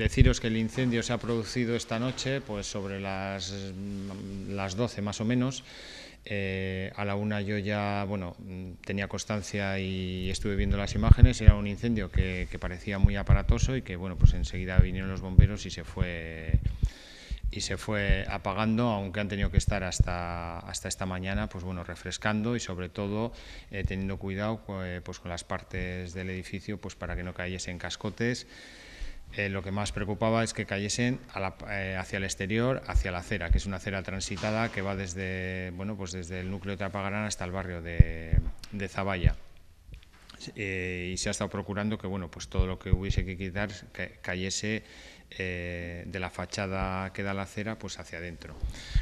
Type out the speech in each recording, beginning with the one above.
deciros que el incendio se ha producido esta noche, pues sobre las, mm, las 12 más o menos. Eh, a la una yo ya, bueno, mm, tenía constancia y estuve viendo las imágenes. Era un incendio que, parecía muy aparatoso y que, bueno, pues enseguida vinieron los bomberos y se fue y se fue apagando, aunque han tenido que estar hasta, hasta esta mañana, pues bueno, refrescando y sobre todo eh, teniendo cuidado eh, pues, con las partes del edificio, pues para que no cayesen cascotes. Eh, lo que más preocupaba es que cayesen eh, hacia el exterior, hacia la acera, que es una acera transitada que va desde, bueno, pues desde el núcleo de Apagarán hasta el barrio de, de Zaballa. Eh, y se ha estado procurando que bueno, pues todo lo que hubiese que quitar cayese eh, de la fachada que da la acera pues hacia adentro.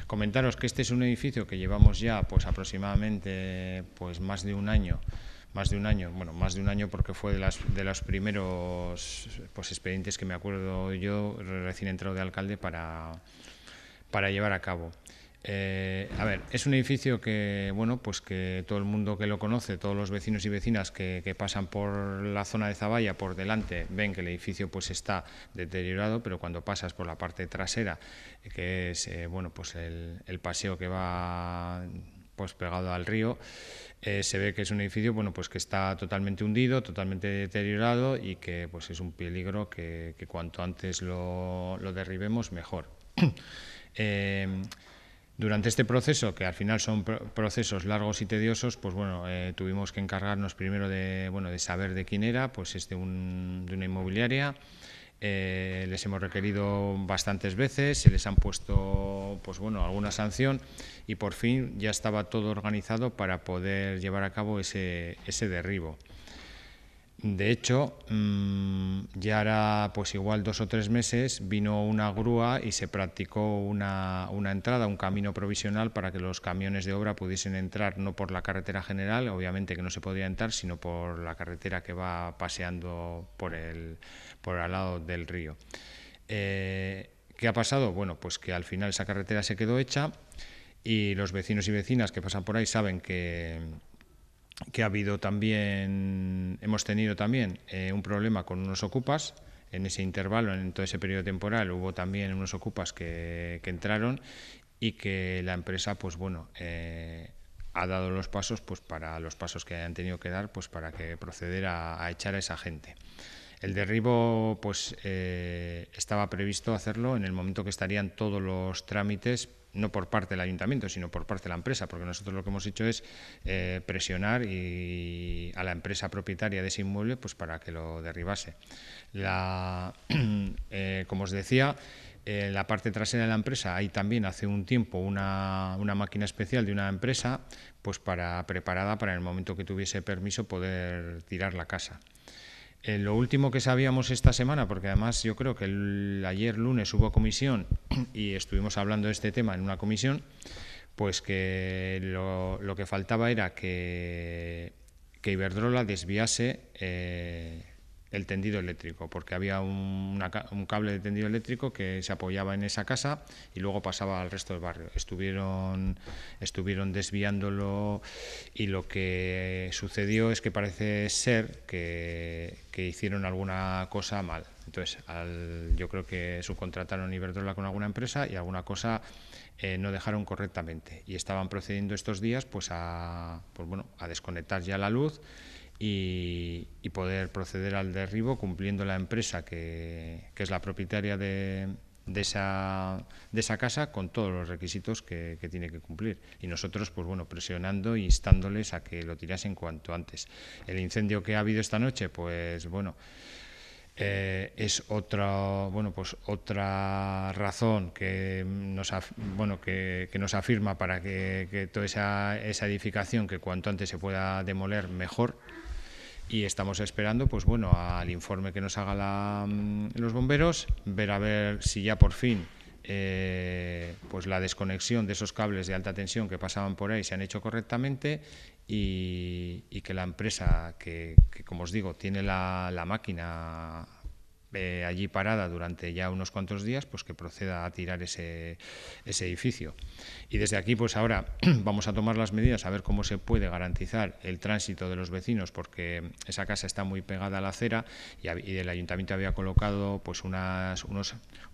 Comentaros que este es un edificio que llevamos ya pues aproximadamente pues más de un año más de un año, bueno, más de un año porque fue de, las, de los primeros pues, expedientes que me acuerdo yo recién entrado de alcalde para, para llevar a cabo. Eh, a ver, es un edificio que, bueno, pues que todo el mundo que lo conoce, todos los vecinos y vecinas que, pasan por la zona de Zaballa por delante, ven que el edificio pues está deteriorado, pero cuando pasas por la parte trasera, que es eh, bueno, pues el, paseo que va pues pegado al río, eh, se ve que es un edificio bueno, pues que está totalmente hundido, totalmente deteriorado y que pues es un peligro que, cuanto antes lo, derribemos mejor. eh, durante este proceso, que al final son procesos largos y tediosos, pues bueno, eh, tuvimos que encargarnos primero de, bueno, de saber de quién era, pues es este, de, una inmobiliaria. Eh, les hemos requerido bastantes veces, se les han puesto pues bueno, alguna sanción y por fin ya estaba todo organizado para poder llevar a cabo ese derribo. De hecho, mm, ya era pues igual dos o tres meses vino una grúa y se practicó una, entrada, un camino provisional para que los camiones de obra pudiesen entrar no por la carretera general, obviamente que no se podía entrar, sino por la carretera que va paseando por el, por al lado del río. Eh, ¿Qué ha pasado? Bueno, pues que al final esa carretera se quedó hecha y los vecinos y vecinas que pasan por ahí saben que que ha habido también, hemos tenido también eh, un problema con unos ocupas. En ese intervalo, en todo ese periodo temporal, hubo también unos ocupas que, entraron y que la empresa, pues bueno, eh, ha dado los pasos, pues para los pasos que hayan tenido que dar, pues para que proceder a echar a esa gente. El derribo, pues eh, estaba previsto hacerlo en el momento que estarían todos los trámites, no por parte del ayuntamiento, sino por parte de la empresa, porque nosotros lo que hemos hecho es eh, presionar y a la empresa propietaria de ese inmueble, pues para que lo derribase. Eh, como os decía, en la parte trasera de la empresa hay también hace un tiempo una, máquina especial de una empresa pues para preparada para el momento que tuviese permiso poder tirar la casa. Eh, lo último que sabíamos esta semana, porque además yo creo que ayer lunes hubo comisión y estuvimos hablando de este tema en una comisión, pues que lo, que faltaba era que, que Iberdrola desviase eh, el tendido eléctrico, porque había un, cable de tendido eléctrico que se apoyaba en esa casa y luego pasaba al resto del barrio. Estuvieron, estuvieron desviándolo y lo que sucedió es que parece ser que, hicieron alguna cosa mal. Entonces, yo creo que subcontrataron Iberdrola con alguna empresa y alguna cosa eh, no dejaron correctamente. Y estaban procediendo estos días pues a, pues bueno, a desconectar ya la luz y, poder proceder al derribo cumpliendo la empresa que, es la propietaria de, de esa, casa con todos los requisitos que, tiene que cumplir. Y nosotros, pues bueno, presionando e instándoles a que lo tirasen cuanto antes. El incendio que ha habido esta noche, pues bueno. Eh, es otra bueno pues otra razón que nos bueno que, nos afirma para que, que toda esa, esa edificación que cuanto antes se pueda demoler mejor y estamos esperando pues bueno al informe que nos haga mm, los bomberos ver a ver si ya por fin eh, pues la desconexión de esos cables de alta tensión que pasaban por ahí se han hecho correctamente y, que la empresa que, como os digo tiene la máquina eh, allí parada durante ya unos cuantos días, pues que proceda a tirar ese, edificio. Y desde aquí, pues ahora vamos a tomar las medidas, a ver cómo se puede garantizar el tránsito de los vecinos, porque esa casa está muy pegada a la acera y, el ayuntamiento había colocado pues unos,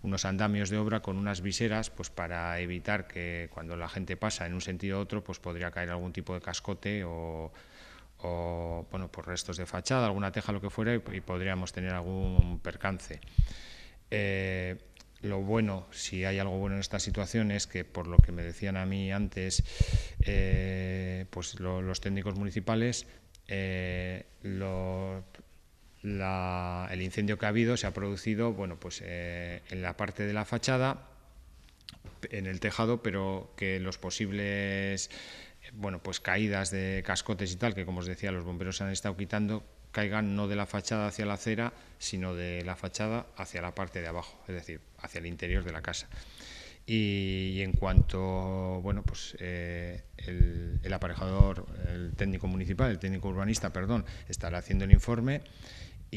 unos andamios de obra con unas viseras pues para evitar que cuando la gente pasa en un sentido u otro, pues podría caer algún tipo de cascote o bueno, por restos de fachada, alguna teja, lo que fuera, y, podríamos tener algún percance. Eh, lo bueno, si hay algo bueno en esta situación, es que por lo que me decían a mí antes, eh, pues los técnicos municipales, eh, el incendio que ha habido se ha producido, bueno, pues en la parte de la fachada en el tejado, pero que los posibles bueno, pues caídas de cascotes y tal, que como os decía, los bomberos se han estado quitando, caigan no de la fachada hacia la acera, sino de la fachada hacia la parte de abajo, es decir, hacia el interior de la casa. Y, en cuanto, bueno, pues eh, el, el, aparejador, el técnico municipal, el técnico urbanista, perdón, estará haciendo el informe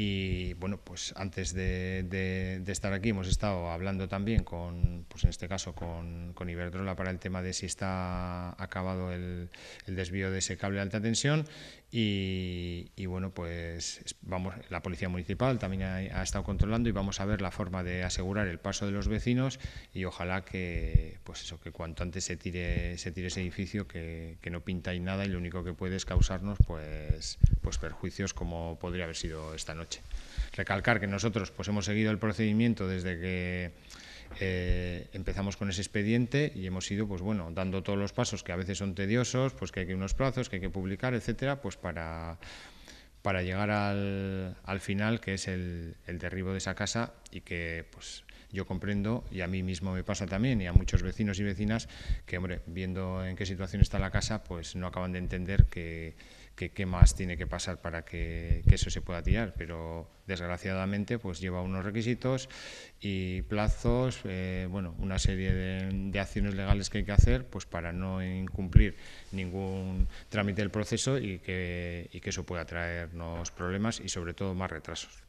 y bueno, pues antes de, estar aquí hemos estado hablando también con, pues en este caso con, Iberdrola para el tema de si está acabado el, el, desvío de ese cable de alta tensión y, bueno, pues vamos, la policía municipal también ha, estado controlando y vamos a ver la forma de asegurar el paso de los vecinos y ojalá que, pues eso, que cuanto antes se tire, se tire ese edificio que, no pinta ahí nada y lo único que puede es causarnos pues, pues perjuicios como podría haber sido esta noche. Recalcar que nosotros pues hemos seguido el procedimiento desde que eh, empezamos con ese expediente y hemos ido, pues bueno, dando todos los pasos que a veces son tediosos, pues que hay que unos plazos, que hay que publicar, etcétera, pues para, para llegar al, al final, que es el, derribo de esa casa y que, pues, yo comprendo y a mí mismo me pasa también y a muchos vecinos y vecinas que, viendo en qué situación está la casa, pues no acaban de entender que qué más tiene que pasar para que, eso se pueda tirar, pero desgraciadamente pues lleva unos requisitos y plazos, eh, bueno, una serie de, acciones legales que hay que hacer pues para no incumplir ningún trámite del proceso y que eso pueda traernos problemas y sobre todo más retrasos.